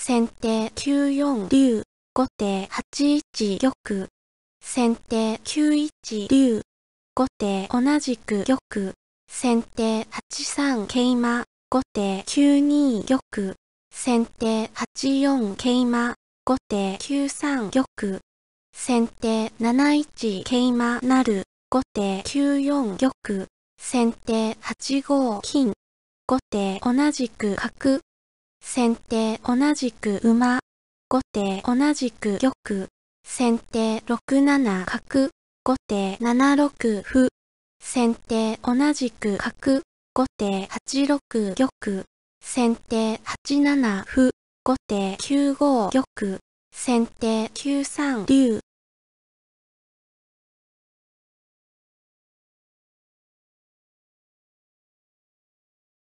先手9四竜、後手8一玉。先手9一竜、後手同じく玉。先手8三桂馬、後手9二玉。先手8四桂馬、後手9三玉。先手7一桂馬なる、後手9四玉。先手8五金。後手同じく角。先手同じく馬。後手同じく玉。先手6七角。後手7六歩。先手同じく角。後手8六玉。先手8七歩。後手9五玉。先手9三竜。